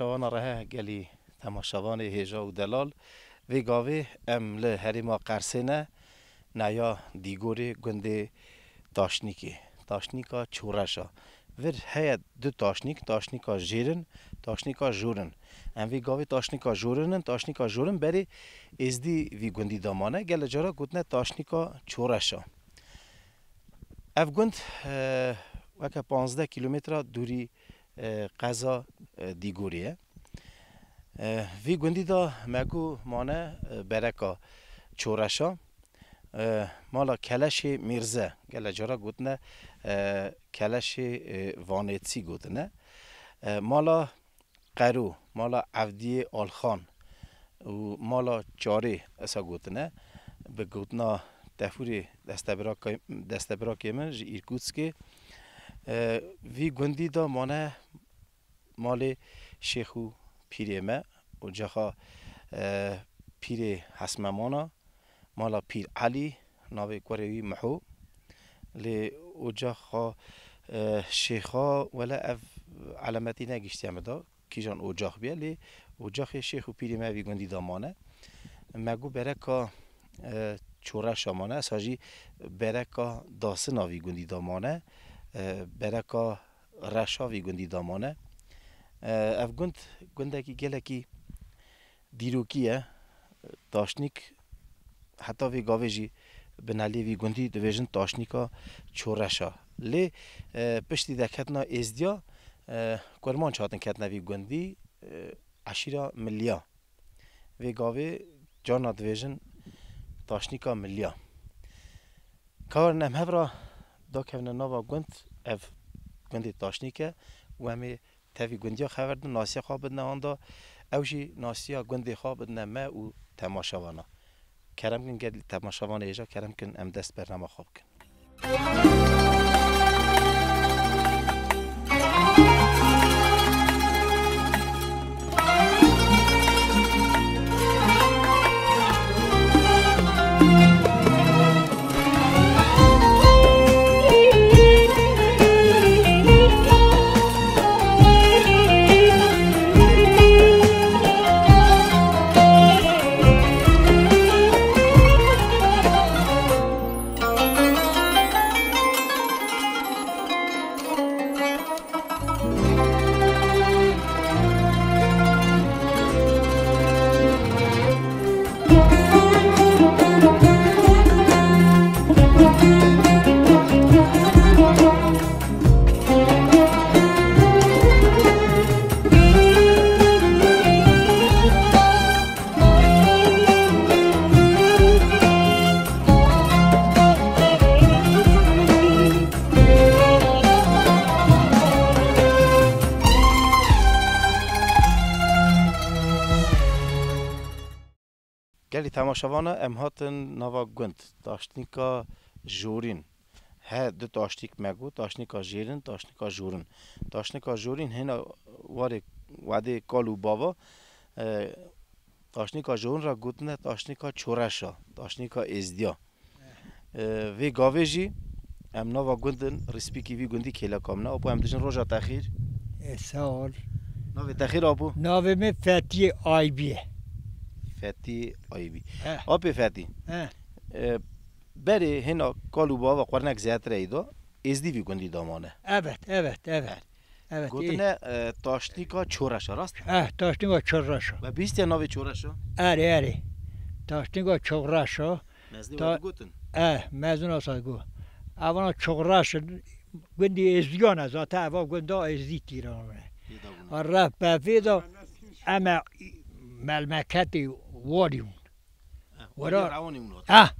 تماشاوان ره گلی تماشوان هیجا و دلال وی گاوی ام له هریما قرسنه نیا دیگور گنده تاشنیکی تاشنیکا چورشا ور هی دو تاشنیک تاشنیکا جیرن تاشنیکا جورن ام وی گاوی تاشنیکا جورنن تاشنیکا جورن بری ازدی وی گندی دامانه گل جارا گوتنه تاشنیکا چورشا اف گند وکه 15 کیلومتر دوری قضا دیگوریه وی گوندی دا مگو مانه برکا چورشا مالا کلش میرزه گل جارا گوتنه کلش وانیتی گوتنه مالا قرو مالا عبدی آلخان و مالا چاری اسا گوتنه به گوتنا دفوری دستبراکی من جی ایرکوتسکی وی گندی دا مانه مال شیخو پیره ما و جخا پیر مانا، مالا پیر علی ناوی گوروی محو لی و جخا شیخا ولا اف علامتی نگیشتی دا کیجان اوجاخ بیا لی اوجاخ شیخ و پیری ما وی گندی دا مانه مگو برکا چوره شامانه ساجی برکا داسه ناوی گندی دامانه برکا رشاوی گندی دامانه اف گند گندکی گلکی دیروکیه تاشنیک حتی وی گاوه جی بنالی وی گندی دویژن تاشنیکا چورشا لی پشتی دکتنا ازدیا کرمان چاتن کتنا وی گندی اشیرا ملیا وی گاوه جانا دویژن تاشنیکا ملیا کار را دا کهونه نوا گوند اف گوندی تاشنیکه و همی تفی گوندیا خبرد ناسیه خواب بدنه آن دا او جی ناسیه گوندی خواب بدنه ما و تماشاوانا کرم کن گد تماشاوان ایجا کرم کن ام دست برنامه خواب کن ای تماشا ام هاتن نوا گند داشتنی کا جورین ه دو تاشتیک مگو تاشتی کا جیرن تاشتی کا جورن تاشتی کا هن واره واده کالو با و کا جورن را گوتنه تاشتی کا چوراشا ازدیا وی جی ام نوا و گندن رسپیکی وی گندی کلا کام نه آپو ام دیشن روزه تخیر؟ سال نه و آخر آپو می فتی آی فتی آی بی فتی بری هنا کالو با و قرنک زیاد رای دو از دیوی دامانه ابت ابت ابت گوتنه تاشتیکا چورشا راست؟ اه تاشتیکا و بیستی ناوی چورشا؟ اره اره تاشتیکا چورشا مزدی و گوتن؟ اه مزدون آساد گو اوانا ازدیان از آتا اوا گنده ازدی تیرانونه و رفت بفیدا اما ملمکتی واریون ورا آه،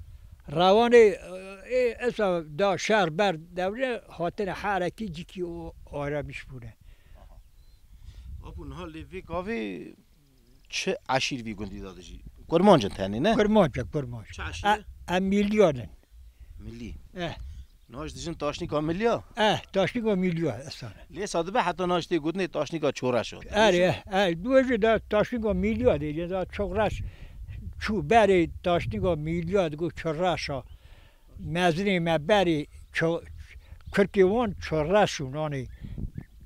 روان ای اصلا دا شهر بر دوره خاطر حرکی جیکی و عربیش بوده اپون ها لیوی گاوی چه عشیر بی گوندی داده جی گرمانجن تنی نه گرمانجن گرمانجن چه عشیر؟ میلیونن ملی اه ناش تاشنی تاشنیکا ملیا اه تاشنی ملیا اصلا آره. لی ساده به حتی ناش دیگه تاشنی کا چوره شد اره اه دوش دا تاشنی ملیا دیگه دا چوراش چو بری تاشنیکا ملیا دیگه چورشا مزنی ما بری چو کرکی وان چورش نانی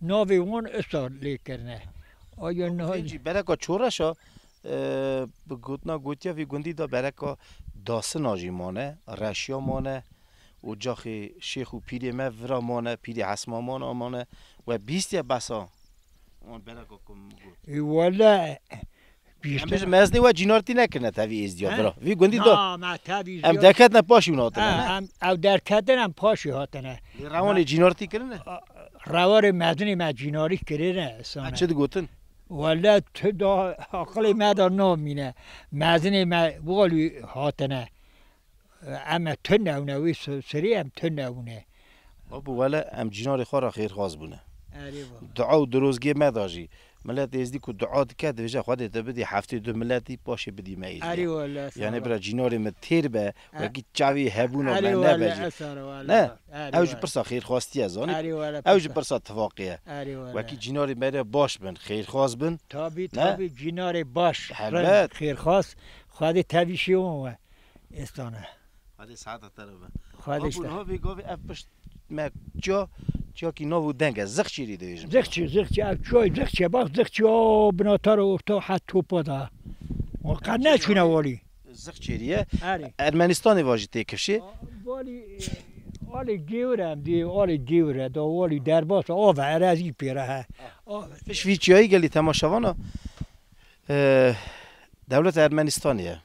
ناوی وان اصلا لی کرنه آیا خب، نه جی برکا گوتنا گوتیا وی گوندی دا کا داسه ناجی مانه رشیا مانه و جاخ شیخ و پیری ما ورا مانه پیری حسما مانه آمانه و بیست بسا اون بلا کم گفت والا بیشتر مزنی و جینارتی نکنه تاوی دیاد برا وی گندی دا ام درکت نه پاشی اون او درکت نه پاشی هاتنه روان جینارتی کرنه روان مزنی ما جیناری کرنه چه دو گوتن والا تو دا اقل مدار نامینه مزنی ما بغالوی هاتنه اما تنونه وی سری هم تنونه ابو ولا ام جنار خورا خیر خواست بونه دعا و دروزگی مداجی ملت ازدی که دعا دکه ویژه خود ده بدی هفته دو ملتی باشه بدی ما یعنی برای جینار متیر به و اگه چاوی هبون و نه بجی نه اوج پرسا خیر خواستی از آن اوج پرسا تفاقیه و کی جینار مره باش بن خیر خواست بن تابی تابی جنار باش خیر خواست خود تویشی و استانه خودی ساعت اتلاف خودی است. آبونه وی گفی اپش مچا چه کی نو دنگه زخچی ری دیزم زخچی زخچی اگر چوی زخچی باف زخچی آب ناتار و افتاد تو پدا و کنن چی نوالی زخچی ریه ارمنیستانی واجد ولی والی والی دی والی گیوره دو والی در باس آب هر از یک پیره ها شویچیایی گلی تماشوانه دولت ارمنیستانیه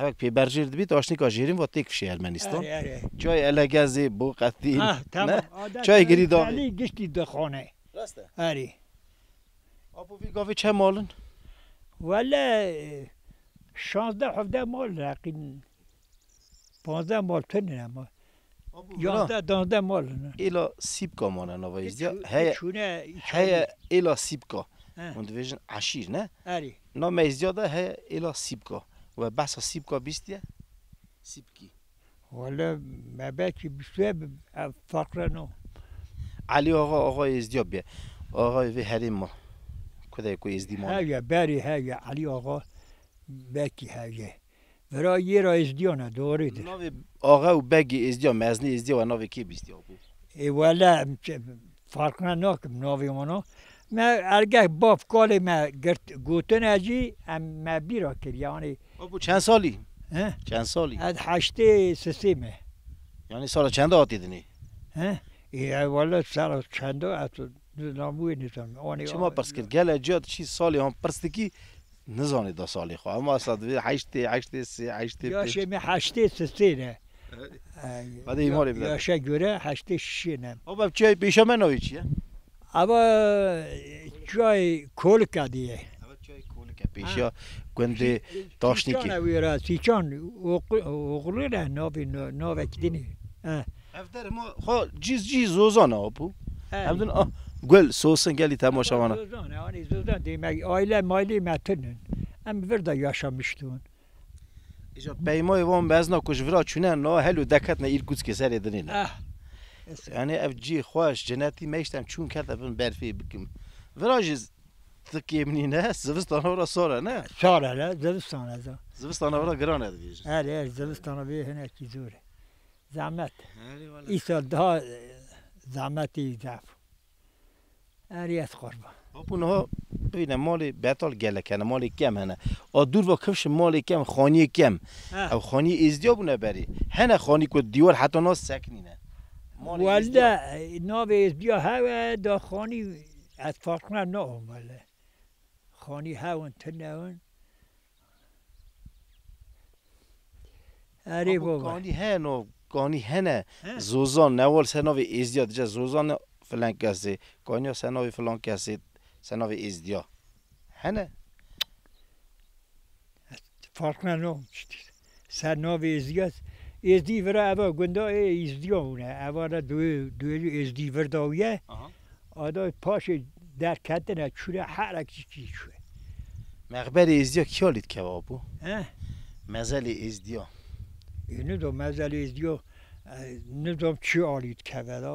هەک پێبەرژیر دەبیت ئاشنیکا ژێریم بۆ تێکشی ئەرمەنیستان چای ئەلەگەزی بۆ قەتی چای گری داڵی گشتی دەخۆنێ هەری ئاپۆڤگاوی چە ماڵن وەلە شانزدە حەفدە ماڵ لاقین پانزدە ماڵ تونەمە دادە ماڵ ئێلا سیبکە مانە هی هەیە هەیە ئێلا سیبکە من دەێژن عشیر نە نامە هی هەیە سیب کا. و بس سیب کا بیستیه سیب کی حالا مبه که بیشتوه فقر نو علی آقا آقای ازدیا بیا آقای وی حریم ما کده ازدی ما هیا بری هیا علی آقا بکی هیا ورای یه را ازدیا نداره ده آقا و بگی ازدیا مزنی ازدیا و ناوی کی بیستیا ای اولا فرق نکم ناوی منو ما ارگه باف کالی من گوتن اجی ام ما بیرا کریانی چند سالی؟ چند سالی؟ از هشته سسیمه یعنی سال چند آتی دنی؟ اه؟ ای والا سال چند آتی ناموی چه چما پرس کرد گل اجاد چی سالی هم پرستکی نزانی دو سالی خواه اما اصلا هشته هشته سی هشته یاشه می هشته سسی نه بعد ایماری بده یاشه گره هشته شی نه اما چای پیشا من آوی چیه؟ اما چای کل کدیه پیشا quando taşniki. Avira siçan oğluyla navi navekdini. Evder mo ha ciz ciz ozana bu. Evden ah, gül sosun geli tamaşavana. Ozana yani ozana demek aile mali metinin. Em bir de yaşamıştın. İşte peyma evan bezna kuşvira çünen na helu dekatne İrkutsk keser edinin. Ah, yani ev ci hoş cenneti meştem çun katabın berfi bikim. Virajiz تکی منی نه زمستان ورا سوره نه سوره نه زمستان از زمستان ورا گرانه دیگه آره, آره، زمستان به هنه کی زوره زحمت آره، ای سال ده زحمتی زف آری از قربا اونها ببینم مال بتال گله کنه مال کم هنه آ دور و کفش مال کم خانی کم او خانی از بونه بری هنه خانی کو دیوار حتی ناس سکنینه والده ناب ازدیا هوا دا خانی از فاطمه نه اومده کانی هاون تنهون اری بابا کانی و کانی هنه زوزان نوال سنوی از دیجا زوزان فلان کسی کانی ها سنوی فلان کسی سنوی از هن؟ هنه فرق نوم چیز سنوی از دیا از دیو را اوه ای از دیا اونه اوه را دویلو از دیو داویه پاش در کتنه چونه حرکتی که مقبر ازدیا کیالید کباب بود؟ مزل ازدیا ندام مزل ازدیا ندام چی آلید کبدا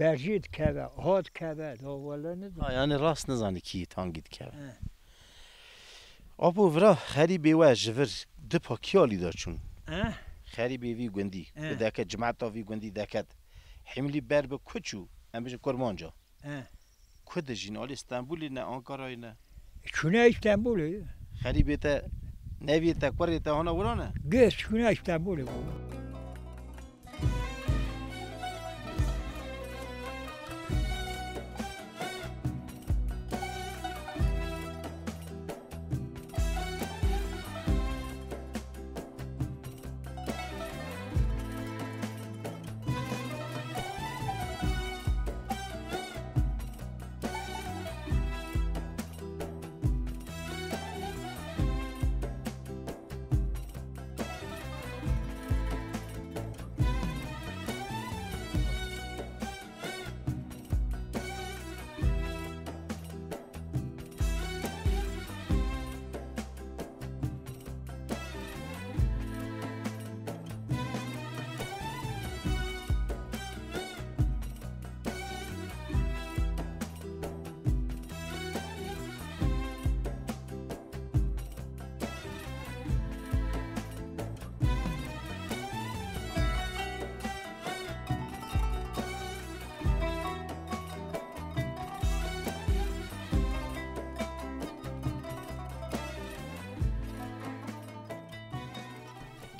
برجید کبه هاد کبه دا والا ندام یعنی راست نزانی کی تانگید کبه آبو ورا خری بیوه جور دپا کیالی آلیده چون خری بیوی گندی دکت جماعت وی گندی دکت حملی بر به کچو ام بشه کرمانجا کد جین استنبولی نه آنکارای نه Şuna İstanbul'u. Haribete, neviyete, kvariyete ona vurana? Göz şuna İstanbul'u.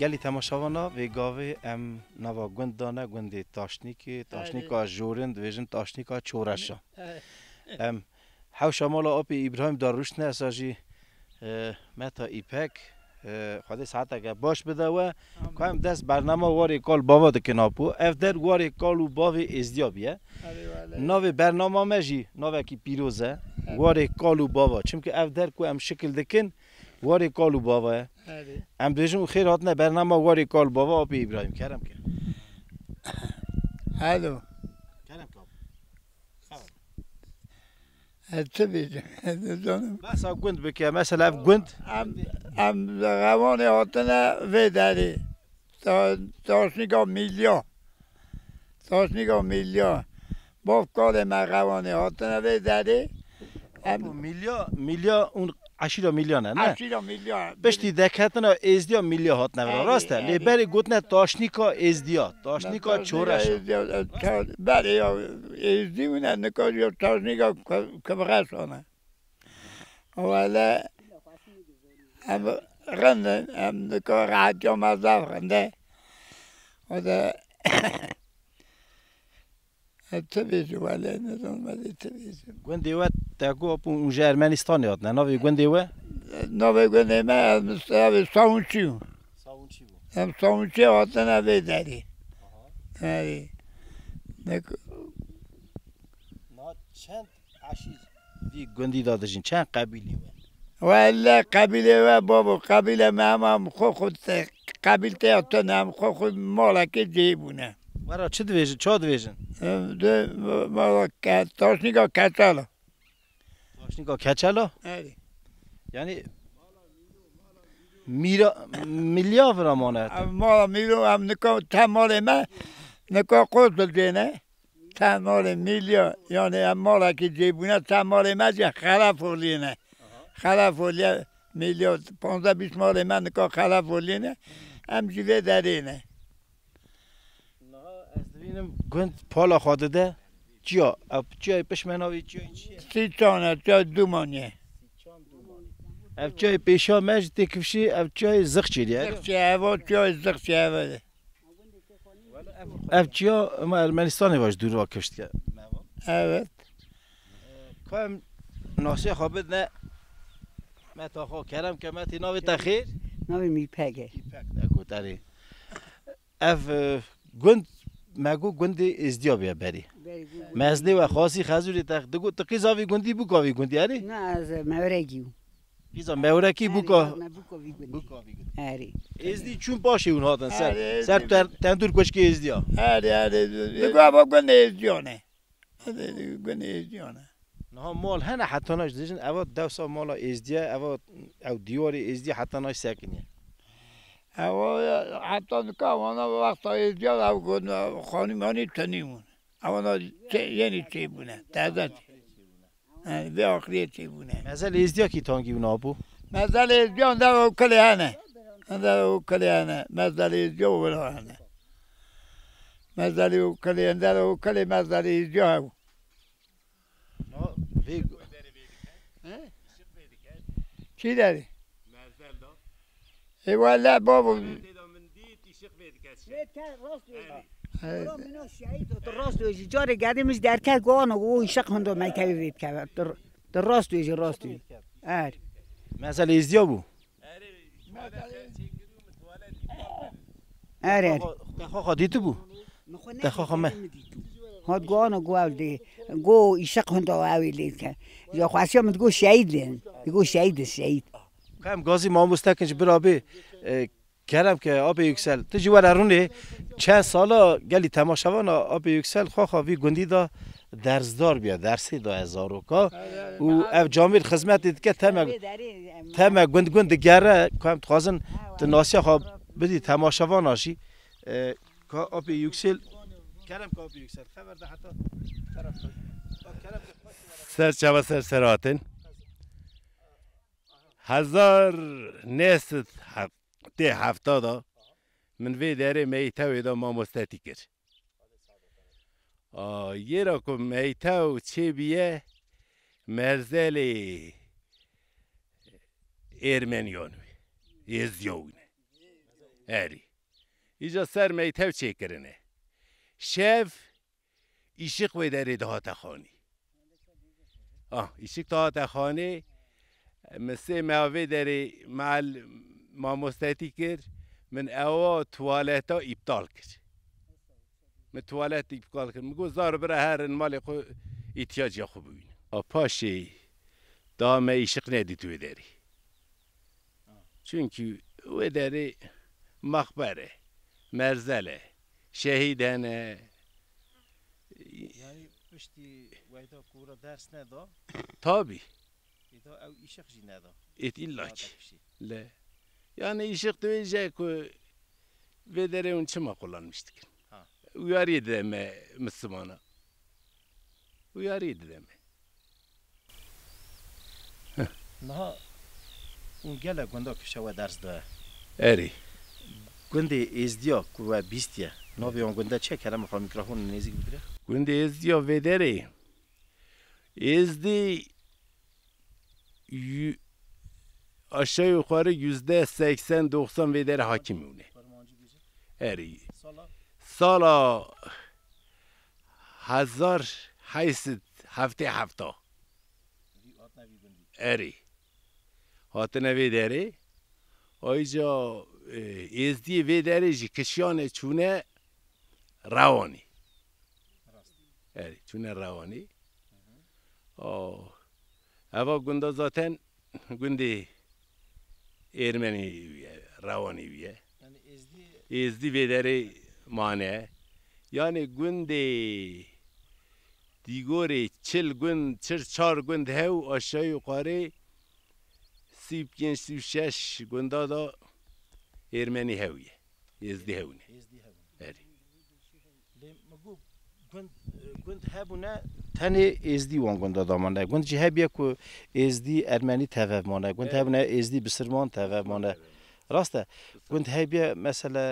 گلی تماشاوانا وی گاوی ام نوا گند دانه گندی تاشنیکی آره. تاشنیکا جورند ویژن تاشنیکا چورشا آره. آره. ام هاو شمال آبی ابراهیم داروش نه متا ایپک خود ساعت اگر باش بده و هم دست برنامه واری کال بابا د کناپو اف در واری کال و باوی ازدیابیه بله. نوی برنامه مجی نوی اکی پیروزه واری کال و بابا چون که اف در کو هم شکل دکن واری کالو بابا آره. ام بیشم خیر هات نه برنامه واری کال بابا آبی ابراهیم کرم کرد هلو کرم کام چه بیشم بس ها گند بکیم مثلا اف گند ام هات نه ویداری نیگم میلیا نیگم میلیا باف کار مغوانه نه ویداری میلیا میلیا اون 80 میلیونه نه 80 میلیون بشتی از ازدیا میلیا هات نه راسته لبر گوتنه تاشنیکا ازدیا تاشنیکا چورش بری یا ازدی نه نکا یا تاشنیکا کبغسانه ولی ام غنن هم نکا راحت یا مزاف غنده و ده تبیزی ولی نزن مدی تبیزی گوندی و تاگو اپ اون جرمنی استانی هات نه نوی گوندی و نوی گوندی ما هم سوی ساونچیو هم ساونچیو هات آره. نه وی داری نهی نکو نه چند عشیز دی گوندی داده جن چند قبیلی و ولی قبیلی و بابا قبیلی ما هم خو خود قبیل هاتو نه هم خود مالکه بودن Вара, че движи, чо движен? Де, мала, точно го качало. یعنی го качало? Ели. Јани, میرا میلیا فرامانه مالا میرو هم نکا تمال من نکا قد دینه تمال میلیا یعنی مالا که جیبونه تمال من جه خلاف ولینه خلاف ولینه میلیا پانزه بیش مال من نکا خلاف ولینه هم جیوه درینه اینم گند پالا ده چیا اپ چای پشمناوی چیا چی؟ سی چانه چای دو مانیه اب چای پیشا مج تکفشی اب چای زخ چیلی زخ چی؟ و چای زخ چای و اب چیا ما ارمنستان واش دور وا کشت که اوت کم ناسی خوابید نه ما تا خو که ما تی ناوی تخیر ناوی میپگه میپگ نکو تاری اف گند مگو گندی ازدیا بیا بری مزدی و خاصی خزوری تخت دگو تقی زاوی گندی بو کاوی گندی اری نه از مورگیو پیزا مورکی بو کا بو کاوی اری ازدی چون باشه اون هاتن سر سر تندور کشکی ازدیا اری اری دگو ابا گند ازدیا نه گند ازدیا نه نه مال هنه حتی ناش دیجن اوا دو سال مالا ازدیا اوا او دیوار ازدیا حتی ناش سکنیه او حتی نکام اونا وقتا ایدیال او گودن خانمانی تنیمون اونا یعنی چی بونه تعدد به آخری چی بونه مزل ایزدیا کی تانگی اونا بو؟ مزل ایزدیا در او کلی هنه در او کلی مزل ایزدیا و بلا هنه مزل او کلی در او کلی مزل ایزدیا او چی داری؟ E valla babo. راست ویجی جار گدیمش در که گوان و گوه شق هندو مکبی وید که در در راست ویجی راست ویجی ار مسئله ازدیا بو ار ار دخواخا دیتو بو دخواخا من هاد گوان و گوه دی گو ایشق هندو اوی لید که یا خواستی هم گو شهید لین گو شهید شهید هم گازی ما مستکن چه برابر کردم که آب یکسل تو جوار ارونه چند سالا گلی تماشاوان آب یکسل خواه خواهی گندی دا درزدار بیا درسی دا هزاروکا و او جامیر خدمت که تم تم گند گند گره که هم تخوازن تناسیه خواه بدی تماشاوان آشی که آب یکسل کردم که آب یکسل خبر ده حتی سر چوا سر سراتن هزار نیست هفته دا من وی داره میتاوی دا ما مستتی کرد یه را که و چی بیه مرزل ارمنیان یزیون اری ایجا سر میتاو چی کرنه شف ایشق وی داره دهات خانی آه ایشق دهات خانی مسه ماوی داری مال ماموستاتی کرد من او توالتا ابطال کرد من توالت ابطال کرد مگو زار برای هر مال خو احتیاج خوب ببین پاشی دام ایشق ندی توی داری چونکی و داری مخبره مرزله شهیدنه یعنی پشتی ویدا کورا درس ندا تابی Et illaki. Le. Yani ışık dövecek o vedere un çıma kullanmıştık. Ha. Uyarıydı deme Müslümana. Uyarıydı deme. Naha un gele gonda pişava ders de. Eri. Günde izdiya kurva bistiya. Navi on günde çek herhalde mikrofonu nezik bidire. Günde izdiya vedere. Ezdi aşağı yukarı yüzde 80-90 veder hakim onu. Eri. Sala hazar haysit hafte hafta. Eri. Hatine ve deri. Ayca ezdi ve deri ji kişiyane çune روانی چون روانی Oh. Ava gunda zaten gündi Ermeni üye, Ravan üye. Yani ezdi... Ezdi vederi mane. Yani günde digori çil gün, çir çar gün hev aşağı yukarı sipkin sipşeş gunda da Ermeni hevye. Ezdi hevne. Ezdi hevne. Evet. Gund, hev ne? تنه ازدی وان گوندا دامانه گوند جه هبیه کو ازدی ارمنی تفف مانه گوند هبنه ازدی بسرمان تفف مانه راسته گوند هبیه مثلا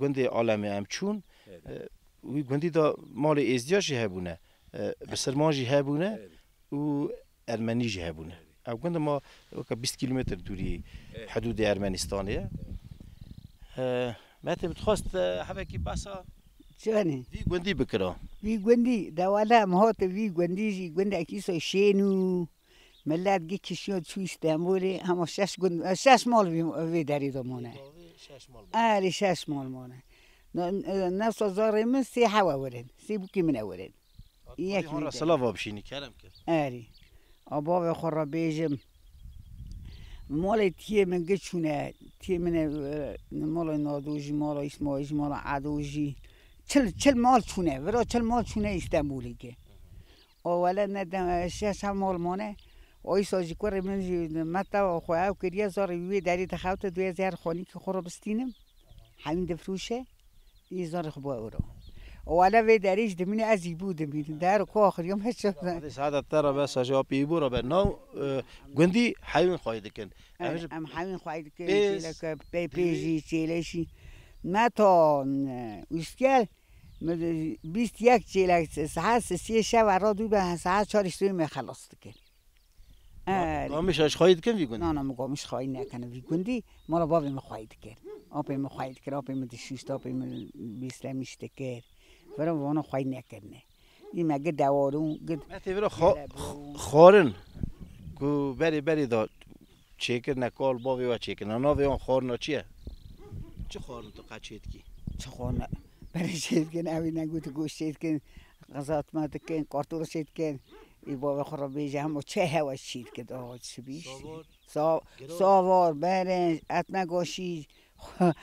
گوند عالم ام چون وی گوندی دا مال ازدیا جه هبونه بسرمان جه هبونه و ارمنی جه هبونه او گوند ما 20 کیلومتر دوری حدود ارمنستانه متى بتخص حبكي باسا شونه وی گوندی بکرا وی گوندی دا والا مهات وی گوندی جی گوند اکیسا شینو ملت گی کشیان چوی دموری اما شش گوند شش مال وی دری دمونه شش مال آره شش مال مونه نفس زار من سی حوا ورد سی بوکی من اولن. یک هر سلاف آبشینی کردم کرد آره آباب و را بیجم مال تیه من گچونه تیه من مال نادوجی مال اسماعیل مال عدوجی چل چل مال چونه ورا چل مال چونه استانبولی که اولا ندم شش هم مال مانه آی سازی کور من متا و خواه و کریه آره زار وی دری تخوت دوی زر خانی که خورا بستینم همین دفروشه ای زار خبا اورا اولا وی داریش دمین ازی بود دمین در کو آخر یوم هیچ شد آره، سعادت تر بس اجا پی بورا به نو گندی حیوان خواهید کن ام حیوان خواهید کن پیجی چیلشی من تا بیست یک چیلک ساعت سی شب را دو به ساعت چهار اشتوی می خلاص دکن مقامش اش خواهید کن ویگوندی؟ نه نه مقامش خواهی نکنه ویگوندی مالا بابی می خواهید کرد آپی می خواهید کرد آپی می دشوشت آپی می بیسلمیش دکر فرا وانا خواهی نکنه این مگه دوارون گد متی برا خارن کو بری بری دا چیکر نکال بابی و چیکر نه آن خورن چیه؟ چه خوردن تو قچید کی چه خوانه؟ برای شید کن اوی نگو تو گوش شید کن غذات ما کن کارتور شید کن ای بابا خورا بیجه همو چه هوا شید که آقا چه بیش ساوار برنج اتنا گوشی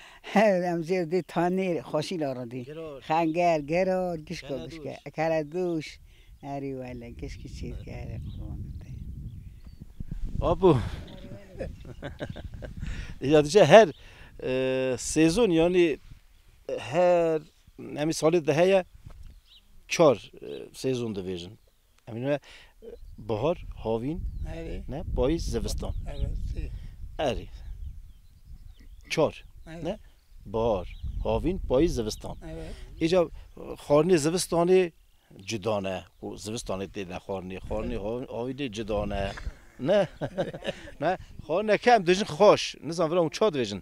هم زیر دی تانیر خوشی لارادی خنگر گرار گش کن گش که کردوش اری والا گش که چید خوانه خونده آبو یادشه هر سیزون یعنی هر همین سال ده هیا چهار سیزون ده بیجن همین بهار هاوین آره. نه پاییز زمستان اری آره. چهار آره. نه بهار هاوین پاییز زمستان اینجا خارنی زمستانی جدانه و زمستانی دیده خارنی خارنی هاوینی جدانه نه نه خارنی کم دوشن خوش نزم ورا اون چهار دوشن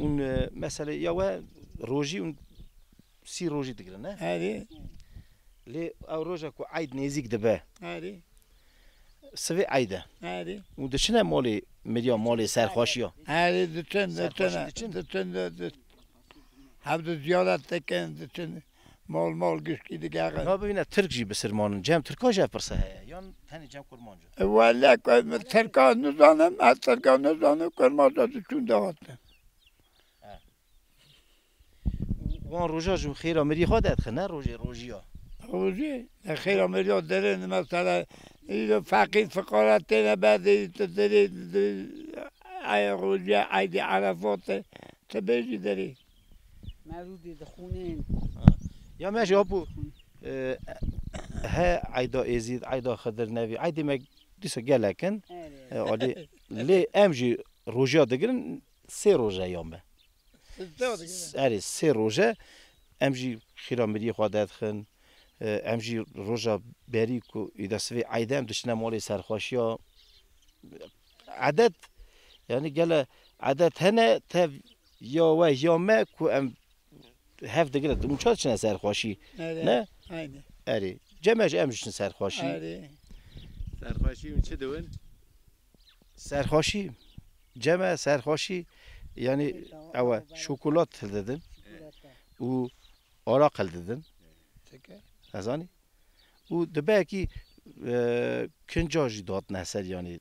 اون مساله يوا روجي اون سي روجي دقلنا هذه لي او روجا كو عيد نيزيك دبا هذه سوي عيده هذه ودشنا مالي مليون مالي سرخوشيا هذه دتن دتن دتن هم دو زیارت دکن دتن مال مال گشکی دیگه نه ببینه ترک جی بسرمانن جم ترکا جه پرسه هه یا تنی جم کرمان جه ولی ترکا نزانم از ترکا نزانم کرمان دادو چون دهاتم وان روژا جو خیر آمری خود ادخه نه روژه روژیا روژه نه خیر آمری ها داره مثلا فقیر فقارت نه بعد تو این آره. روژه عید عرفات تو بیجی داری مرود دخونه یا ماشی اپو ها عيدا ازيد عيدا خضر نبي عيدي ما ديسا قالكن علي لي امجي روجا دقرن سه روزه یامه. اری سه روزه امجی خیلی میری خواهد خن امجی روزه بری که ایده سوی عیدم دشمن مالی سرخوشی یا عدد یعنی گل عدد هنر تا یا و یا ما که ام هفت دقیقه دو مچات شن سرخوشی آره، نه اری جمعش امجی شن سرخوشی آره. سرخوشی چه دوون سرخوشی جمع سرخوشی Yani evet şokolat dedin. U arak dedin. Azani. O de belki e, kincajı dat neser yani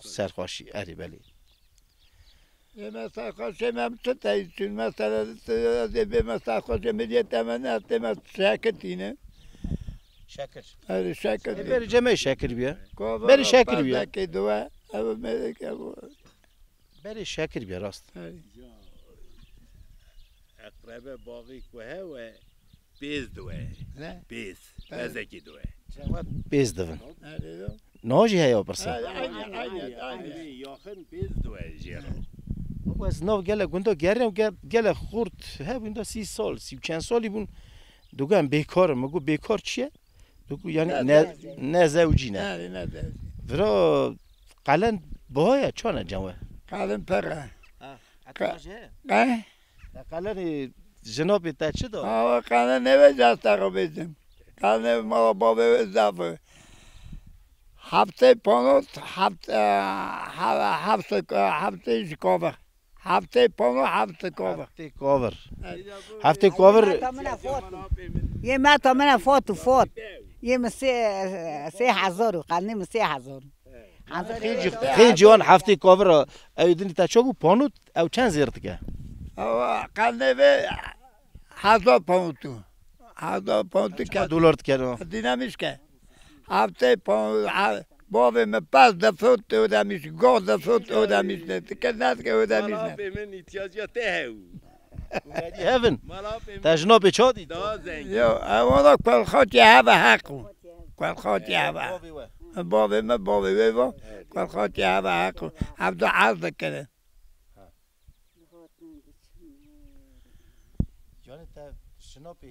serhoşi eribeli. Mesela kaçemem tutayısın. Mesela de mesela kaçemediyet hemen atlemez. Şeket yine. Şakir. Evet şakir. Beri cemey şakir bir ya. Beri şakir bir ya. Dua. Evet melek ya bu. بله شکر بیا راست اقربه باقی که و بیز دوه بیز بله. بزکی دوه بیز دوه ناجی هیا یا یاخن بیز دوه جیرو از نو گله گندو گریم گله خورد ها بونده سی سال سی چند سالی بون دوگه بیکار مگو بیکار چیه؟ دوگو یعنی نه زوجی نه نه نه برا قلن باید چونه جوه قادم پره نه قلن تا چی دو؟ آه قلن نوی جسته رو بیدیم قلن ما با بیدیم هفته پانوت هفته آه، هفته هفته کاور هفته پانو هفته کاور هفته کاور هفته کاور یه ما تا من فوت و فوت یه مسیح سه قلنی مسیح هزار خیلی جوان هفته کاور او دینی تا چو پانوت او چند زیر دیگه او قنده به هزار پانوتو هزار پانوتو که چقدر دولار دیگه دینمیش هفته پانوت باوه من پس دفت ده دمیش گاه دفت ده دمیش نه دیگه نه دیگه ده دمیش نه به من ایتیاز یا ته او هفن تا جناب چا دید او اوانا کل یه هفه حقو کل یه هفه بابی ما باوی ویوا کار خاطی هوا دو عرض کنه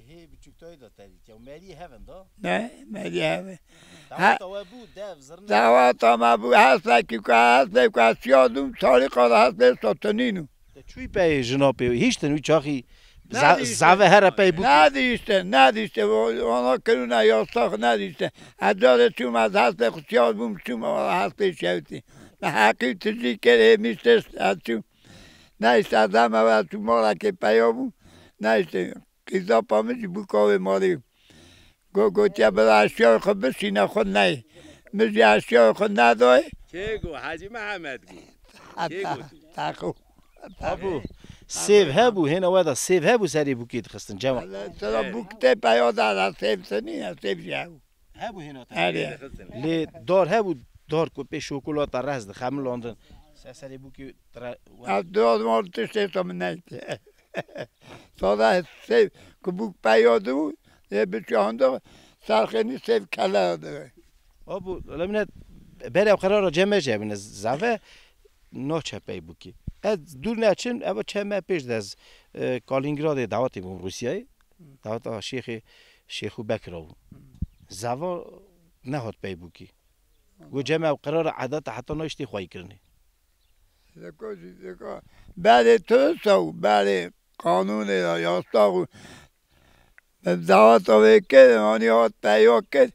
هی بچکتای دا یا مری دا؟ نه مری تا بود دو تا ما بود هست نکی که هست نکی که هست هست سالی که هست هست چاخی Zavehera pej buku. ندیشته ندیشته اونا کنون یاستاخ ندیشته از داره چوم از هست خوشیار بوم چوم از هست شوتی به حقی تجی کره از چوم نیست از همه و از چوم مالا که پیا بوم نیسته قیزا پامش بکاوه مالی گو چه بلا اشیار خود بسینه خود نی میشه اشیار خود ندای که گو حجی محمد گو گو سیو هبو هنا وادا سیو هبو سری بو کید خستن جمع ترا بوک ته پیا دا سیو سنی سیو جاو هبو هنا لی دار هبو دار کو په شوکولات رز د خمل اندن سری بو کی ترا دار مار تشته تو منل تازه سیو که بوک پیا دو یه بچاندا سرخنی سیو کلا داره آبو لمنه بره قرار جمع جمع زفه نو چپی بوکی از دور نچن اما چه ما پیش از کالینگراد دعوت بوم روسیه دعوت شیخ شیخو بکر بوم زوا نهاد پی بو کی و جمع قرار عادت حتی نشتی خواهی کرنه بعد تو سو بعد قانون یا ساقو دعوت آوه کرد آنی هات پیا کرد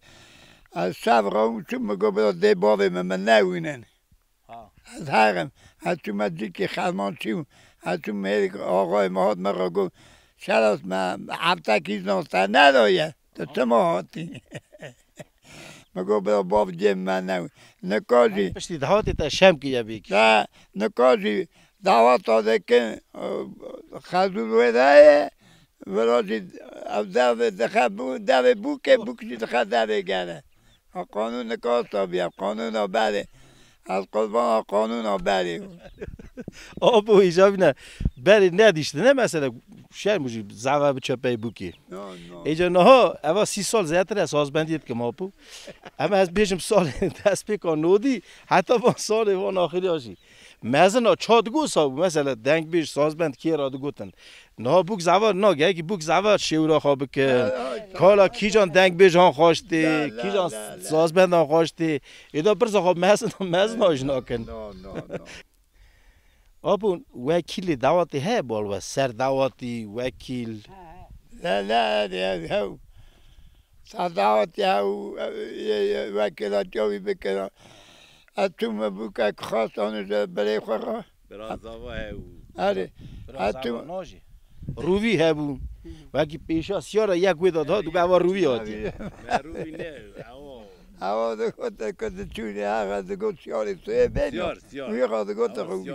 از سبقه اون چون مگو برا دی باوی من من نوینن از حقم از تو من که خرمان چیم از تو مهر آقای مهاد مرا گفت شراس من هفته کیز ناستر نداید تو چه مهاتی مگو برا باب جم من نو نکازی پشتی دهاتی تا شم کیا بیکی نه نکازی دعوت آده که خزور ویده ورازی او دو دخب بو دو بو که بو کشی دخب دو گره قانون نکاز تا بیا قانون آبره از قلبان قانون ها بری آب و ایجاب نه بری بله، ندیشته نه مثلا شهر زوه زعبه چپه بوکی ایجا نه ها اوا سی سال زیادتر از آز که ما پو اما از بیشم سال دست پیکان نودی حتی با سال وان آخری آشی مزن چاد گو صاحب مثلا دنگ بیش ساز بند کی را گوتن نه بوک زوار ناگه کی بوک زوار شیورا خواب که کالا کی جان دنگ بیش هان خواشتی کی جان ساز بند هان خواشتی ایدا پر خواب مزن مزن آج ناکن آبون وکیل دعواتی های بال سر دعواتی وکیل نه نه نه هاو سر دعواتی هاو وکیل جوی بکنه اتوم بو که خواست آن جا برای خواه برازاوا هبو آره اتوم روی هبو بو اگه پیشا سیارا یک ویداد داد ها دوگه روی آدی روی نه هوا دو گوت کد چونی ها دو گوت سیاری سوی بینی سیار سیار روی خواه دو گوت خوبی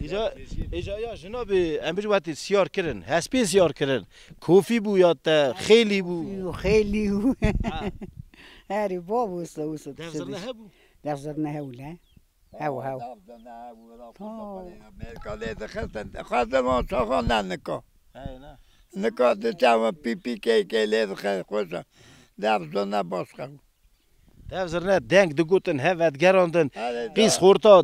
ایجا ایجا یا جناب امروز وقتی سیار کردن هسپی سیار کردن کوفی بو یا خیلی بو خیلی بو هاري بابا وصل وصل دفتر نهبو دفتر نهبو لا هاو هاو دفتر نهبو دخلت خاطر ما تخلنا نكو نكو تتعمل بي بي كي كي ليد دنگ دگوتن هفت گراندن قیس خورتا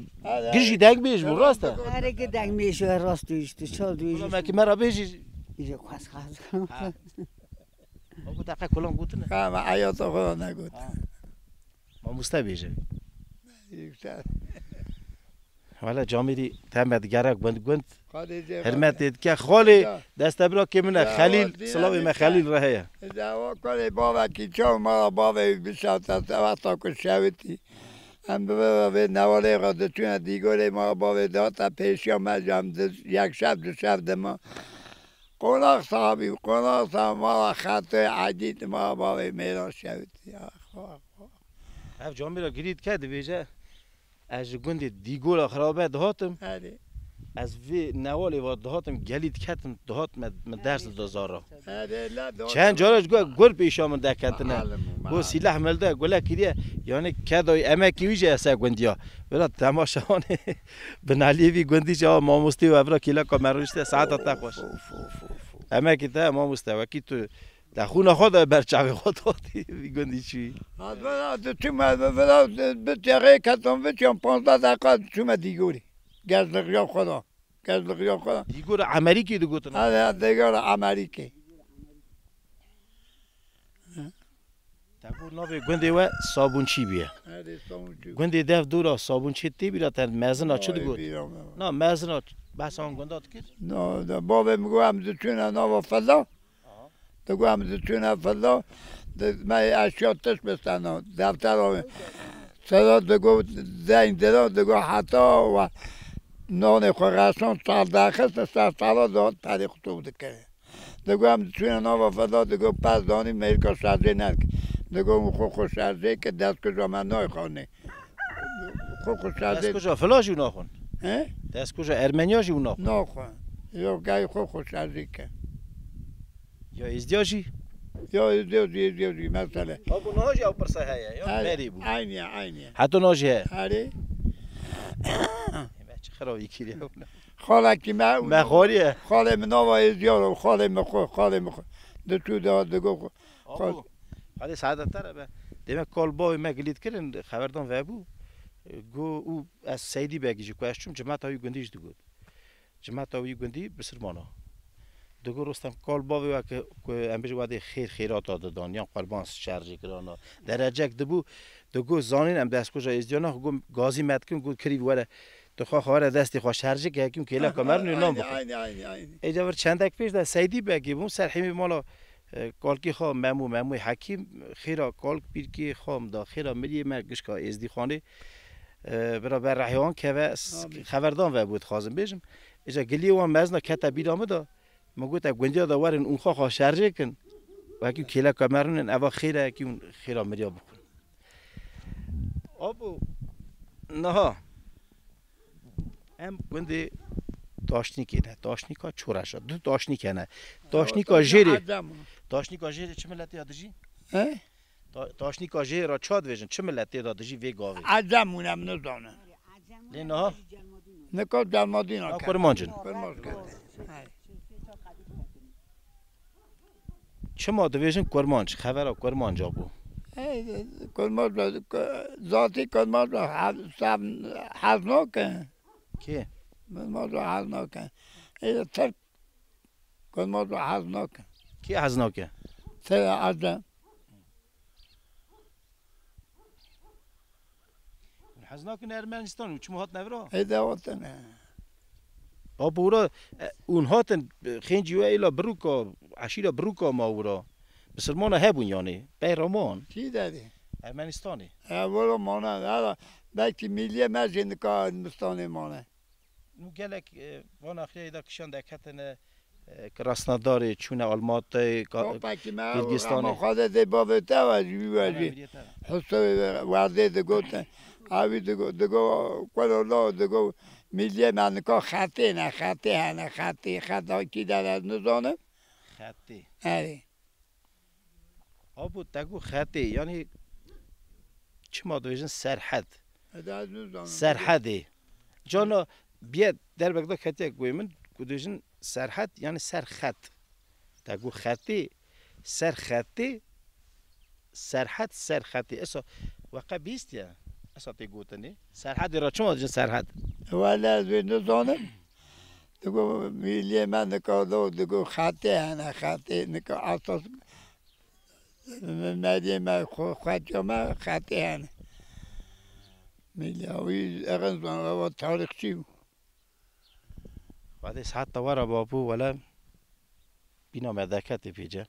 گیشی دنگ بیش بو راسته هر که دنگ میشه راست دویشتی چال دویشتی مرا بیشی اینجا خواست خواست Bu dakika kulağın kutu ne? Ha, ben hayatı kulağına kutu. Mamusta beje. Yüksel. ولی جامی دی تم گرک بند گند حرمت دید که خالی دست برا که من خلیل سلاوی من خلیل رهه دعوا کنی بابا که چاو ما بابا بشات تا وقتا که شویتی هم بابا به نواله قد چون دیگوری ما بابا داتا پیش یا یک شب دو شب ده ما قولا صابي قولا صابي مرا خاطر عديد ما باري ميرا شاوت يا أخوة عف جاميرا قريد كاد بيجا از گوندی دیگولا أخرابة دهاتم هلی از وی نوالی و دهاتم گلید کتم دهات من درس دازارا چند جارش گوه گل پیشام ده نه گو سیلح ملده گله کریه یعنی کدای امکی ویجه اسه گوندی ها برا تماشان بنالیوی گوندی جا ماموستی و برا کلا کامروشتی ساعت تا خوش همه که تا ما مستوکی تو تا خون خود بر چاوی خود آتی میگوندی چی؟ تو ما بلا بتیغه کتان بچیم پانزده دقیقه ما دیگوری گزدقیان خدا گزدقیان خدا دیگور امریکی دو گوتن؟ آره دیگور امریکی تبور ناوی گنده و صابون چی بیه گنده دف دورا صابون چی تی بیرا تن مزن ها چی دو گوت؟ نه مزن ها بس آنگون کرد؟ نه نه میگو هم دوتون هم و فلا دوگو هم فلا من اشیا تش بستن هم دفتر دوگو زین دوگو حتا و نان خوغشان سال درخست سر سال داد تاریخ تو دکه. کرد دوگو هم دوتون هم نوا فلا پس دانی میرکا شرزه نرک خو خو که دست کجا من نای خانه خو شرزه دست کجا فلا دست کجا ارمنیا جی اونا نا یا گای خو خوش از یا ازدیا یا ازدیا جی ازدیا جی مثلا اگو ناجی او پرسه هیا یا مری بود اینی ها حتی ناجی هیا آره خرابی کری خاله کی ما ها خاله من نوا ازدیا رو خاله مخو خاله مخو در تو ده دگو خاله سعادت تره به دیمه کالبای مگلید کرن خبردان وی بود go o a saidi bagiji question jamat ayu gundi jdu go jamat ayu gundi bisrmano دگو رستم کال باوی و که امبیج واد خیر خیرات داد دانیان قربان شرجی کرانا درجک دبو دگو زانین ام دست کجا از دیانا گو گازی متکن گو کری وره تو خواه خواه دستی خواه شرجی که هکیم کلا کمر نو نام بخواه ایجا ور چندک پیش در سیدی بگی بوم سر حیمی مالا کالکی خواه ممو ممو حکیم خیرا کالک پیر که خوام دا خیرا ملی مرگش که ازدی خانه برا رحیان که و خبردان و بود خازم بیشم اجا گلی وان مزنا کتا بیدام دا ما اگه گنجا اون خواه شرجه کن و اکیو کلا کمرنن اوا خیره اکیو خیره مریا بکن آبو نه ام گندی داشتنیکی نه چوره شد؟ دو که نه جیره جیری که جیره چه ملتی یادجی؟ تاشنی کاجه را چاد ویژن چه ملت دا دجی وی گاوی عجمونم نزانه لینا ها نکات دلمادین ها کرد کرمانجن چه ما دویژن کرمانج خبر ها کرمانج ها بو کرمانج ذاتی کرمانج ها حزناکه که؟ کرمانج ها حزناکه ایده ترک کرمانج ها حزناکه کی حزناکه؟ تر عجم حزناکن ارمنستان و چمو هات نورا ادواتن آبورا اون هاتن خنجی و ایلا بروکا عشیرا بروکا ماورا بسرمان هبون یعنی بیرامان کی دادی؟ ارمنستانی اولا مانه هلا بلکی ملیه مرجند که ارمنستانی مانه نو گلک وان اخیه ایدا کشان دکتن краснодар чуна алматы киргизстон хоза дебавта باید жуви ва жуви ҳусо варде اوی دگو دگو کل الله دگو میلیه من که خطه نه خطه هنه خطه خطه ها کی در از نزانم خطه هره آبو دگو خطه یعنی چی ما دویشن سرحد در از نزانم سرحدی جانا بیاد در بگدا خاتی گوی من سرحد یعنی سرخط دگو خاتی سرخطه سرحد سرخطه اصلا وقت بیست یعنی حساب گوتنی سرحد را چه مادجه سرحد؟ ولی از بین نزانم دگو میلی من نکادو دگو خطی هنه خطی نکا اساس مدی من خود یا من خطی هنه میلی هاوی اغن زمان و تاریخ چی بود بعد ساعت تورا بابو ولا بنا مدکت پیجه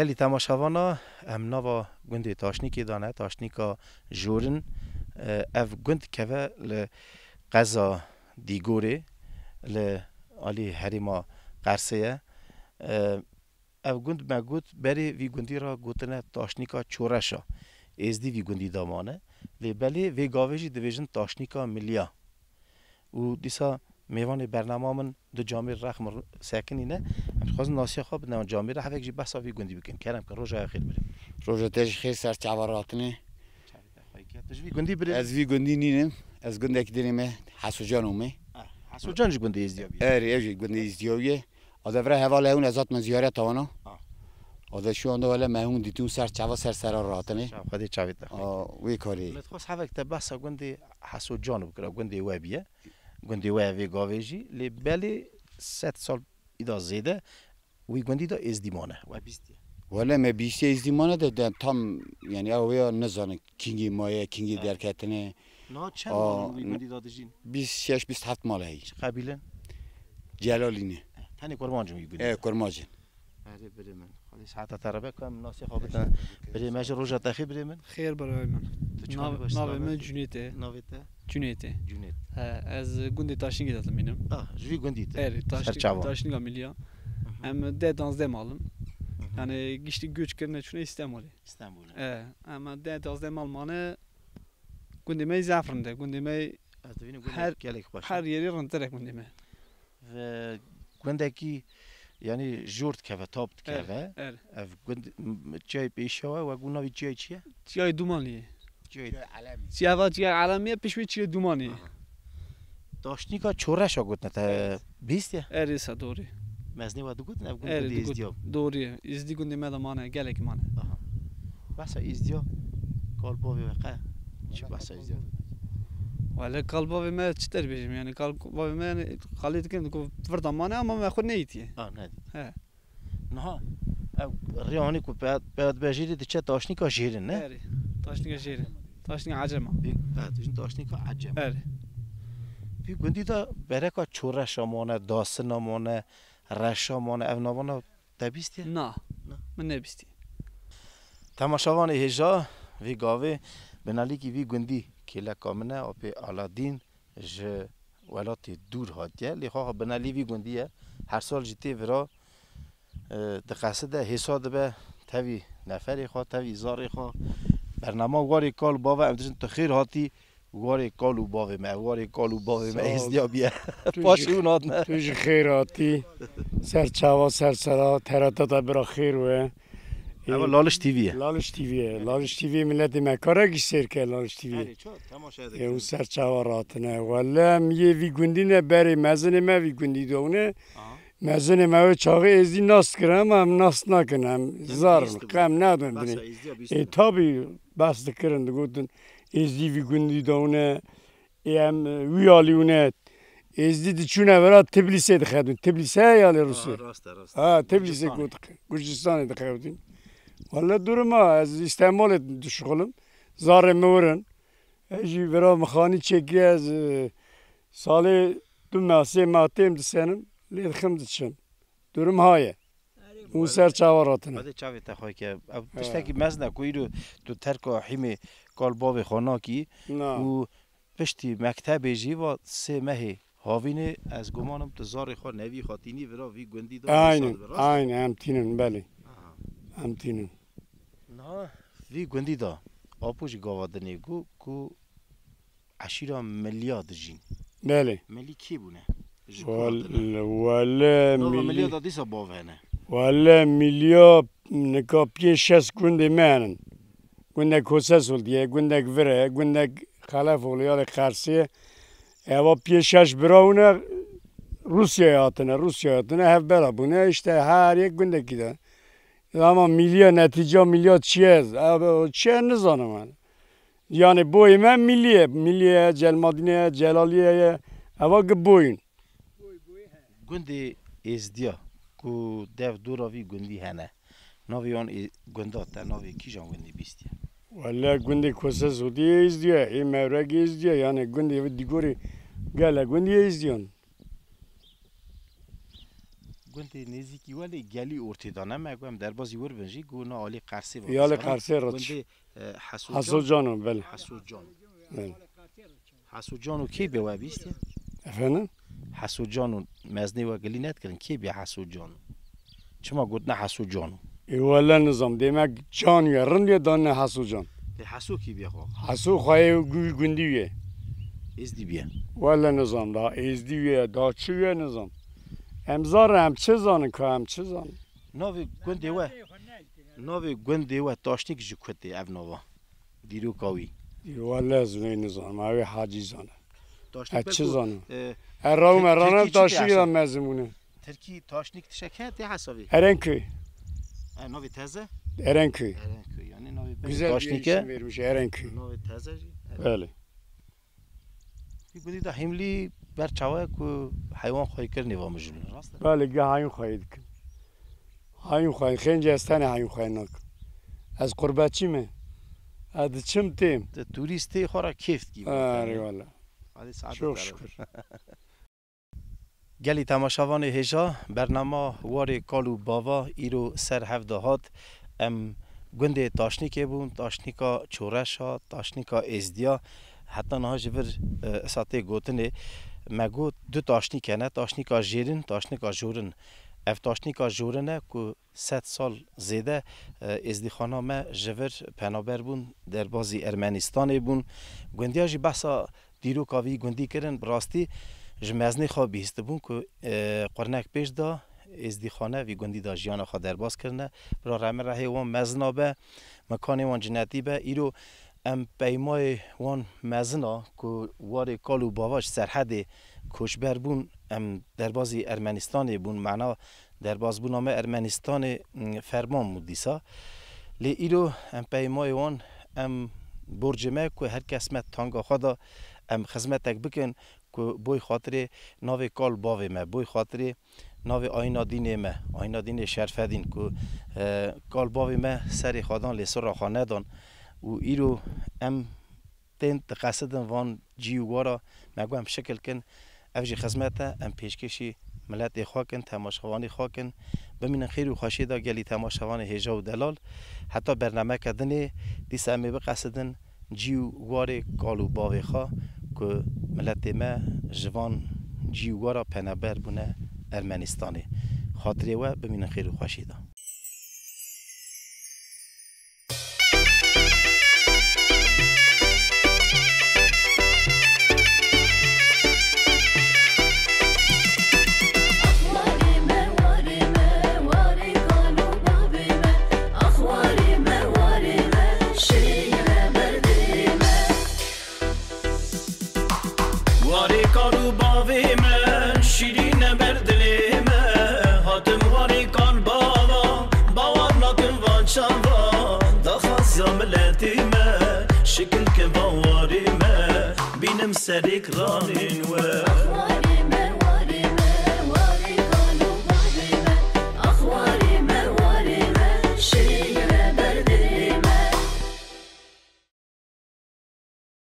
گلی تماشاوانا ام نوا گند تاشنیکی دانه تاشنیکا جورن اف گند کهوه لقضا دیگوری لالی هریما قرسه اف گند مگوت بری وی گندی را گوتنه تاشنیکا چورشا ازدی وی گندی دامانه لی بلی وی گاویجی دویژن تاشنیکا ملیا و دیسا میوان برنامه من دو جامعه رقم ساکنی نه ام خواستم ناسیه خواب نه جامعه راه یک بحثا وی گوندی بکم کردم که روزا خیر بریم روزا تج خیر سر چوارات نه تجوی گوندی بریم از وی گوندی نینم از گوندک دیریم حسو جانومه حسو جانش گوندی از دیابی اره ایجی گوندی از دیابی آدفره هوا لهون ازات من زیارت آوانا آده شو آنده ولی مهون دیتون سر چوا سر سر راتنه خودی چوید دخلی وی کاری متخواست هفک تا بحثا گوندی حسو جانو بکره گوندی وابیه Gondiuevi Govegi, le belle set sol ida zede, وی گوندی دا ازدیمانه و بیستی ولی ما بیستی ازدیمانه ده ده تام یعنی اویا نزانه کینگی مایه کینگی درکتنه نه چند مال وی گوندی داده جین 26 27 مال هی قبیله جلالینه تنی کرمانجم وی گوندی اه کرمانجم بله بله من خالی ساعت تربه کم ناسی خواب تن بله ماجر روزا تخی بله من خیر برای من ناو من جنیته Cüneyt'e. Cüneyt. He, ez gundê taşin gidedim benim. Ah, jüvi gundî te. Er, taşin taşin gamilya. Em de dans de Yani gişti göç kerine çune İstanbul'e. İstanbul'e. E, ama de dans de malmanı gundime zafrında, gundime her her yeri rıntırak gundime. Ve gundaki yani jurt keve, top keve. Er, er. Ev gund çay peşava ve gundavi çay çiye. Çay dumaliye. Javadjiga alamiya peshvechiga dumani. Doshnika chorasha gotnata. Bistya? Erisa dori. Mezneva dugutna gundeli izdiyo. Dori. Izdigun demeda mana gelek mana. Basa izdiyo. Kalbovi vaqa. Çi basa izdiyo. Valla kalbovi me çiter bejim yani kalbovi me kalit kim ko vrda mana ama me xo neyti. Ha ne. He. Naha. Riyani ku pet pet bejiri de çe taşnika jirin ne? Taşnika jirin. داشتین عجما داشتن داشتین که عجم بله آره. بی گندی دا بره کا چوره شمانه داسه نمانه رشامانه اون ده دبیستی؟ نه من نبیستی تماشا تماشاوان هجا وی گاوه بنالی که وی گندی که لکامنه اپی آلادین ج ولات دور هاتیه خواه بنالی وی گندیه هر سال جتی ورا دقصه ده حساد به توی نفری خواه توی زاری خواه برنامه گواری کال باوه امتشن تو خیر هاتی گواری کال و باوه مه گواری کال و باوه مه از دیا بیا پاش اون هات نه توش خیر هاتی سر چاوا سر سرا تا برا خیر وه اما لالش تیویه لالش تیویه لالش تیوی ملت مکاره گی سر که لالش تیوی اره، اون سر چاوا راتنه ولم یه وی گندی نه بری مزن ما وی گندی مزن ما چاقی ازی ناس کرم هم ناس نکنم زار قم ندون بینی ای تابی بس دکرند گوتن ازی وی گندی دونه ایم وی آلیونه ازی دی چونه ورا تبلیسه دخدون تبلیسه یالی روسی ها تبلیسه گوت گرجستان دخدون والا دورم از استعمال دشغلم زار مورن اجی ورا مخانی چکی از سالی دو محسی محتیم دسنم لید خمدشن دورم های اون سر آتنه بعد چاوی تخوای که که مزنه کوی رو تو ترک حیم کال باب خانه کی و پشتی مکتب جیوا سه مهی هاوینه از گمانم تو زار خو نوی خاتینی ورا وی گندی دار عین عین هم تینن بله هم تینن نه وی گندی دا آپوش گاوادنی گو کو عشیرا ملیاد جین بله ملی کی بونه Valla miljo da ti sa bo vene. Valla miljo neka 5-6 günde menin. Gündek Hoses ol diye, gündek Vire, gündek Halef ol ya da Karsiye. Eva 5-6 Braun'a Rusya'ya atına, Rusya'ya atına hevbera bu ne işte her yek gündek gider. Ama milyo netice milyo çiyez. Abi o ne zanım yani. bu ime milliye, milliye, Celmadine, Celaliye eva gibi boyun. گندی ازدیا کو دو راوی گندی هنه ناوی آن گندات ناوی کی جان گندی بیستی والا گندی کوسه زودی ازدیا این مرگ ازدیا یعنی گندی و دیگوری گله گندی ازدیان گندی نزدیکی ولی گلی اورتی دانه مگم در بازی ور بنجی گو نا علی قرسی و یال قرسی رچ گندی حسود جانو بله حسو جان بله. جانو کی به بیستی افنه. حسوجانو مزنی و گلی نت کردن کی بیا حسوجانو چما گفت نه حسوجانو اولا نظام دیمه جان یا رند یا دان نه حسوجان حسو کی بیا خواه حسو خواهی گوی گندیویه از دی بیا والا نظام دا از دیویه دا چیویه نظام امزار هم چه زانه که هم چه زانه ناوی گندیوه ناوی گندیوه تاشنی که جو کتی او ناوه دیرو کاوی والا از نظام اوی حاجی زانه داشتی از چه زانه راو ارام داشتی گیرم مزمونه ترکی تاشنیک تشکه دی حسابی ارنکوی نوی تزه ارنکوی ارنکوی یعنی نوی تازه. تاشنیکه vermiş ارنکوی نوی تزه بله بودی دا حملی بر چوای که حیوان خواهی کر نیوا مجبور بله گه حیوان خواهی کن حیوان خواهی خینج استن حیوان خواهی نکن از قربت چیمه از چم تیم توریستی خورا کیفت گیم آره والا خدا سعادت شکر گلی تماشاوان هجا برنامه وار کالو باوا ایرو سر هفته هات ام گند تاشنیک بون تاشنیکا چورشا تاشنیکا ازدیا حتی نها جبر اساته گوتنه مگو دو تاشنیک نه تاشنیکا جیرین تاشنیکا جورن اف تاشنیکا جورنه کو 100 سال زیده ازدیخانه ما جبر پنابر بون در بازی ارمنستان بون گندیا جی بحثا دیرو کاوی گوندی کردن براستی جمزنی خواه بیست بون که قرنک پیش دا از دی خانه وی گوندی دا جیان خواه باز کرنه برا رحمه رحی وان مزنا به مکان وان جنتی به ایرو ام پیمای وان مزنا که وار کالو باواش سرحد کشبر بون ام بازی ارمنستان بون معنا درباز بون نام ارمنستان فرمان مدیسا، لی ایرو ام پیمای وان ام برجمه که هر کس مت تانگا خدا ام خدمتک بکن که بوی خاطر نوی کال باوی ما بوی خاطر نوی آینا دین ما آینا شرف دین که کال باوی ما سر خادان لسر خانه دان و ایرو ام تین تقصدن وان جیوگارا مگو هم شکل کن افجی خدمت ام پیشکشی ملت خواکن تماشاوانی خواکن بمین خیر و خوشی دا گلی تماشاوان هجا و دلال حتی برنامه کردن دیست امی بقصدن جیو وار کالو باوی خواه ku miletê me ji van cî û wara peneber bûne Ermenistanê. Xatirê we bimînin xêr û xweşî da. ننسى ذكرى من وقت